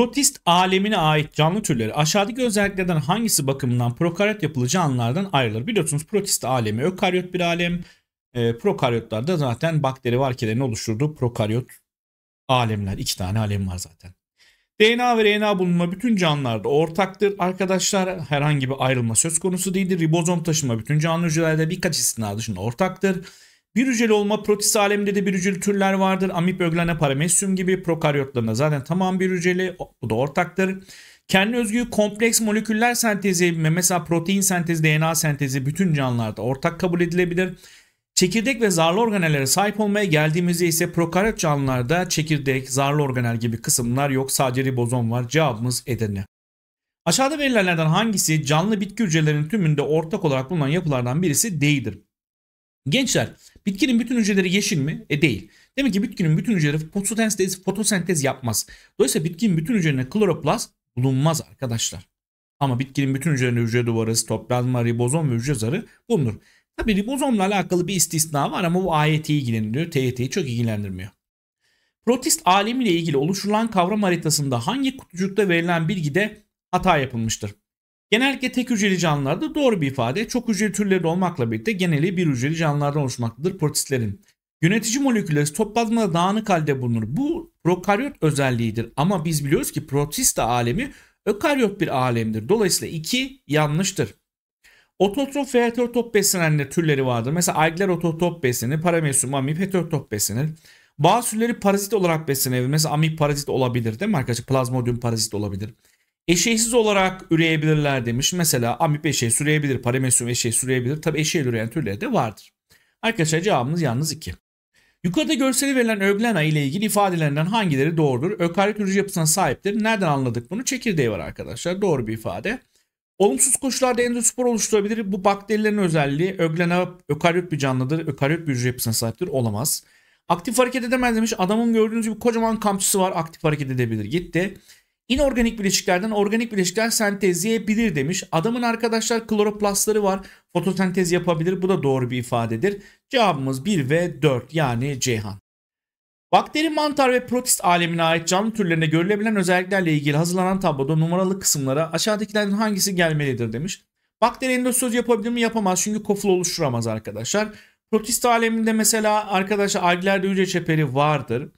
Protist alemine ait canlı türleri aşağıdaki özelliklerden hangisi bakımından prokaryot yapılacağı canlılardan ayrılır? Biliyorsunuz protist alemi ökaryot bir alem. E, ee, prokaryotlarda zaten bakteri varkelerini oluşturduğu prokaryot alemler. iki tane alem var zaten. DNA ve RNA bulunma bütün canlılarda ortaktır. Arkadaşlar herhangi bir ayrılma söz konusu değildir. Ribozom taşıma bütün canlı hücrelerde birkaç istisna dışında ortaktır. Bir hücreli olma protist aleminde de bir hücreli türler vardır. Amip öglene paramecium gibi prokaryotlarında zaten tamam bir hücreli. Bu da ortaktır. Kendi özgü kompleks moleküller sentezi mesela protein sentezi, DNA sentezi bütün canlılarda ortak kabul edilebilir. Çekirdek ve zarlı organellere sahip olmaya geldiğimizde ise prokaryot canlılarda çekirdek, zarlı organel gibi kısımlar yok. Sadece ribozom var. Cevabımız Edirne. Aşağıda verilenlerden hangisi canlı bitki hücrelerinin tümünde ortak olarak bulunan yapılardan birisi değildir? Gençler bitkinin bütün hücreleri yeşil mi? E değil. Demek ki bitkinin bütün hücreleri fotosentez, fotosentez yapmaz. Dolayısıyla bitkinin bütün hücrelerinde kloroplast bulunmaz arkadaşlar. Ama bitkinin bütün hücrelerinde hücre duvarı, toplanma, ribozom ve hücre zarı bulunur. Tabi ribozomla alakalı bir istisna var ama bu AYT'yi e ilgilendiriyor. TYT'yi e çok ilgilendirmiyor. Protist alemiyle ilgili oluşturulan kavram haritasında hangi kutucukta verilen bilgide hata yapılmıştır? Genellikle tek hücreli canlılarda doğru bir ifade. Çok hücreli türleri olmakla birlikte geneli bir hücreli canlılardan oluşmaktadır protistlerin. Yönetici molekülleri toplanmada dağınık halde bulunur. Bu prokaryot özelliğidir ama biz biliyoruz ki protista alemi ökaryot bir alemdir. Dolayısıyla iki yanlıştır. Ototrof, ve heterotop beslenenler türleri vardır. Mesela algler ototop beslenir, paramecium, amip heterotop beslenir. Bazı türleri parazit olarak beslenebilir. Mesela amip parazit olabilir değil mi arkadaşlar? Plazmodium parazit olabilir. Eşeğsiz olarak üreyebilirler demiş. Mesela amip eşeği süreyebilir, paramesyum eşeği süreyebilir. Tabi eşeği üreyen türleri de vardır. Arkadaşlar cevabımız yalnız 2. Yukarıda görseli verilen öglena ile ilgili ifadelerinden hangileri doğrudur? Ökaryot hücre yapısına sahiptir. Nereden anladık bunu? Çekirdeği var arkadaşlar. Doğru bir ifade. Olumsuz koşullarda endospor oluşturabilir. Bu bakterilerin özelliği öglena ökaryot bir canlıdır. Ökaryot bir hücre yapısına sahiptir. Olamaz. Aktif hareket edemez demiş. Adamın gördüğünüz gibi kocaman kamçısı var. Aktif hareket edebilir. Gitti. İnorganik bileşiklerden organik bileşikler sentezleyebilir demiş. Adamın arkadaşlar kloroplastları var. Fotosentez yapabilir. Bu da doğru bir ifadedir. Cevabımız 1 ve 4 yani Ceyhan. Bakteri, mantar ve protist alemine ait canlı türlerinde görülebilen özelliklerle ilgili hazırlanan tabloda numaralı kısımlara aşağıdakilerden hangisi gelmelidir demiş. Bakteri endosöz yapabilir mi? Yapamaz çünkü koful oluşturamaz arkadaşlar. Protist aleminde mesela arkadaşlar alglerde hücre çeperi vardır.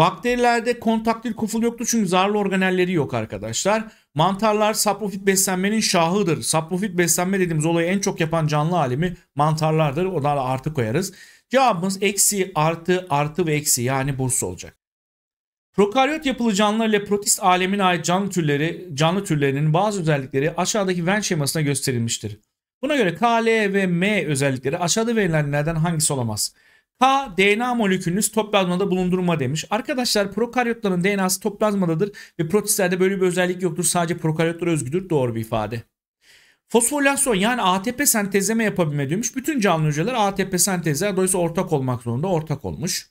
Bakterilerde kontaktil kuful yoktu çünkü zararlı organelleri yok arkadaşlar. Mantarlar saprofit beslenmenin şahıdır. Saprofit beslenme dediğimiz olayı en çok yapan canlı alemi mantarlardır. O da artı koyarız. Cevabımız eksi, artı, artı ve eksi yani bursa olacak. Prokaryot yapılı canlılar ile protist alemine ait canlı türleri, canlı türlerinin bazı özellikleri aşağıdaki Venn şemasına gösterilmiştir. Buna göre K, L ve M özellikleri aşağıda verilenlerden hangisi olamaz? Ta DNA molekülünüz toplazmada bulundurma demiş. Arkadaşlar prokaryotların DNA'sı toplazmadadır ve protistlerde böyle bir özellik yoktur. Sadece prokaryotlara özgüdür. Doğru bir ifade. Fosforilasyon yani ATP sentezleme yapabilme demiş. Bütün canlı hücreler ATP sentezler dolayısıyla ortak olmak zorunda ortak olmuş.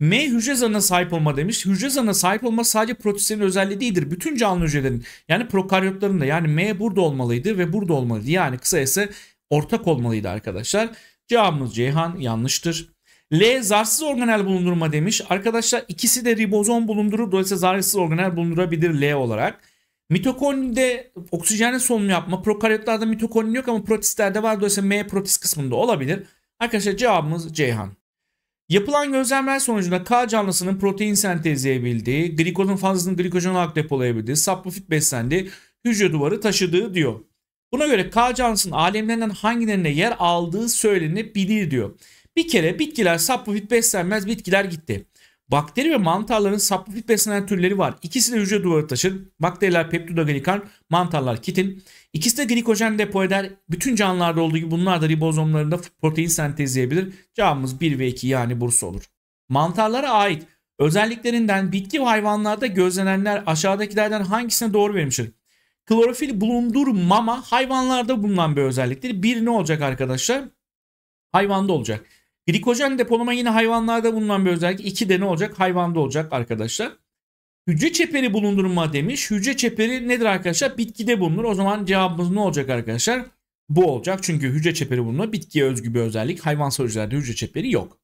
M hücre zarına sahip olma demiş. Hücre zarına sahip olma sadece protistlerin özelliği değildir. Bütün canlı hücrelerin yani prokaryotların da yani M burada olmalıydı ve burada olmalıydı. Yani kısayası ortak olmalıydı arkadaşlar. Cevabımız Ceyhan yanlıştır. L zarsız organel bulundurma demiş. Arkadaşlar ikisi de ribozom bulundurur. Dolayısıyla zarsız organel bulundurabilir L olarak. Mitokondride oksijenle solunum yapma. Prokaryotlarda mitokondri yok ama protistlerde var. Dolayısıyla M protis kısmında olabilir. Arkadaşlar cevabımız Ceyhan. Yapılan gözlemler sonucunda K canlısının protein sentezleyebildiği, glikozun fazlasını glikojen olarak depolayabildiği, saprofit beslendiği, hücre duvarı taşıdığı diyor. Buna göre K canlısının alemlerinden hangilerine yer aldığı söylenebilir diyor. Bir kere bitkiler saprofit beslenmez bitkiler gitti. Bakteri ve mantarların saprofit beslenen türleri var. İkisi de hücre duvarı taşır. Bakteriler peptidoglikan, mantarlar kitin. İkisi de glikojen depo eder. Bütün canlılarda olduğu gibi bunlar da ribozomlarında protein sentezleyebilir. Cevabımız 1 ve 2 yani bursa olur. Mantarlara ait özelliklerinden bitki ve hayvanlarda gözlenenler aşağıdakilerden hangisine doğru vermiştir? Klorofil bulundurmama hayvanlarda bulunan bir özelliktir. Bir ne olacak arkadaşlar? Hayvanda olacak. Glikojen depolama yine hayvanlarda bulunan bir özellik. İki de ne olacak? Hayvanda olacak arkadaşlar. Hücre çeperi bulundurma demiş. Hücre çeperi nedir arkadaşlar? Bitkide bulunur. O zaman cevabımız ne olacak arkadaşlar? Bu olacak. Çünkü hücre çeperi bulunur bitkiye özgü bir özellik. Hayvansal hücrelerde hücre çeperi yok.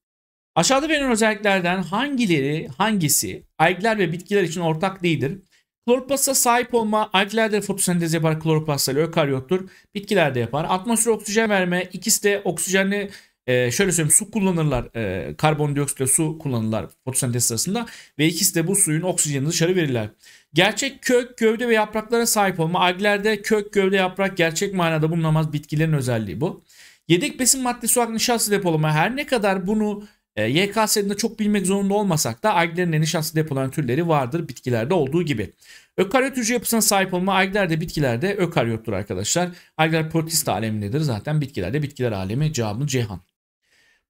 Aşağıda verilen özelliklerden hangileri, hangisi algler ve bitkiler için ortak değildir? Kloroplasta sahip olma, algilerde fotosentez yapar kloroplasta, ökaryottur. Bitkilerde yapar. Atmosfer oksijen verme, ikisi de oksijenli e, şöyle söyleyeyim su kullanırlar e, karbondioksitle su kullanırlar fotosentez sırasında ve ikisi de bu suyun oksijenini dışarı verirler. Gerçek kök, gövde ve yapraklara sahip olma. Algilerde kök, gövde, yaprak gerçek manada bulunamaz bitkilerin özelliği bu. Yedek besin maddesi olarak nişasta depolama her ne kadar bunu e, YKS'de çok bilmek zorunda olmasak da algilerin de nişasta depolanan türleri vardır bitkilerde olduğu gibi. Ökaryot hücre yapısına sahip olma algiler bitkilerde ökaryottur arkadaşlar. Algiler protista alemindedir zaten bitkilerde bitkiler alemi cevabı Ceyhan.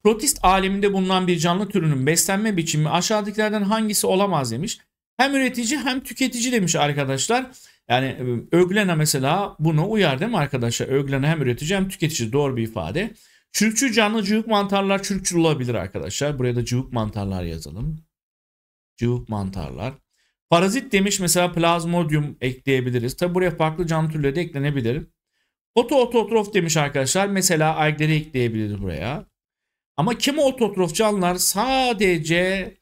Protist aleminde bulunan bir canlı türünün beslenme biçimi aşağıdakilerden hangisi olamaz demiş. Hem üretici hem tüketici demiş arkadaşlar. Yani e, Öglena mesela bunu uyar değil mi arkadaşlar? Öglena hem üretici hem tüketici doğru bir ifade. Çürükçü canlı cıvık mantarlar çürükçül olabilir arkadaşlar. Buraya da cıvık mantarlar yazalım. Cıvık mantarlar. Parazit demiş mesela plazmodium ekleyebiliriz. Tabi buraya farklı canlı türleri de eklenebilir. Foto ototrof demiş arkadaşlar. Mesela algleri ekleyebiliriz buraya. Ama kimi ototrof canlılar sadece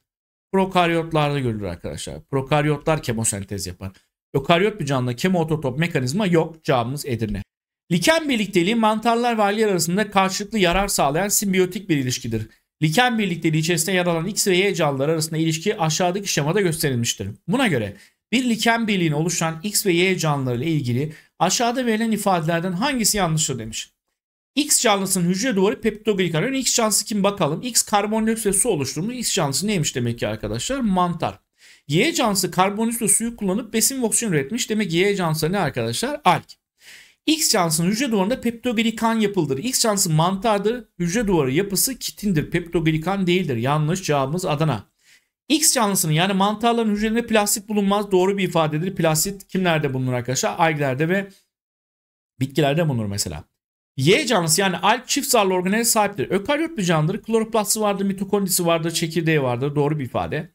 prokaryotlarda görülür arkadaşlar. Prokaryotlar kemosentez yapar. Ökaryot bir canlı kemototrop mekanizma yok cevabımız Edirne. Liken birlikteliği mantarlar ve alger arasında karşılıklı yarar sağlayan simbiyotik bir ilişkidir. Liken birlikteliği içerisinde yer alan X ve Y canlılar arasında ilişki aşağıdaki şemada gösterilmiştir. Buna göre bir liken birliğine oluşan X ve Y canlıları ile ilgili aşağıda verilen ifadelerden hangisi yanlıştır demiş. X canlısının hücre duvarı peptidoglikaryon. X canlısı kim bakalım? X karbondioksit ve su oluşturumu. X canlısı neymiş demek ki arkadaşlar? Mantar. Y canlısı karbondioksit ve suyu kullanıp besin ve oksijen üretmiş. Demek Y canlısı ne arkadaşlar? Alk. X canlısının hücre duvarında peptoglikan yapıldır. X canlısı mantardır. Hücre duvarı yapısı kitindir. Peptoglikan değildir. Yanlış cevabımız Adana. X canlısının yani mantarların hücrelerinde plastit bulunmaz. Doğru bir ifadedir. Plastit kimlerde bulunur arkadaşlar? Alglerde ve bitkilerde bulunur mesela. Y canlısı yani alk çift zarlı organele sahiptir. Ökaryot bir canlıdır. Kloroplastı vardır, mitokondrisi vardır, çekirdeği vardır. Doğru bir ifade.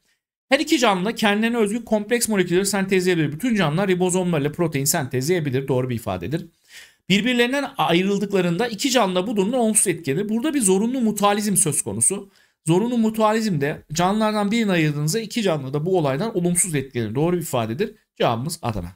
Her iki canlı da kendilerine özgü kompleks molekülleri sentezleyebilir. Bütün canlılar ribozomlarla protein sentezleyebilir. Doğru bir ifadedir. Birbirlerinden ayrıldıklarında iki canlı bu durumda olumsuz etkilenir. Burada bir zorunlu mutualizm söz konusu. Zorunlu mutualizm de canlılardan birini ayırdığınızda iki canlı da bu olaydan olumsuz etkilenir. Doğru bir ifadedir. Cevabımız Adana.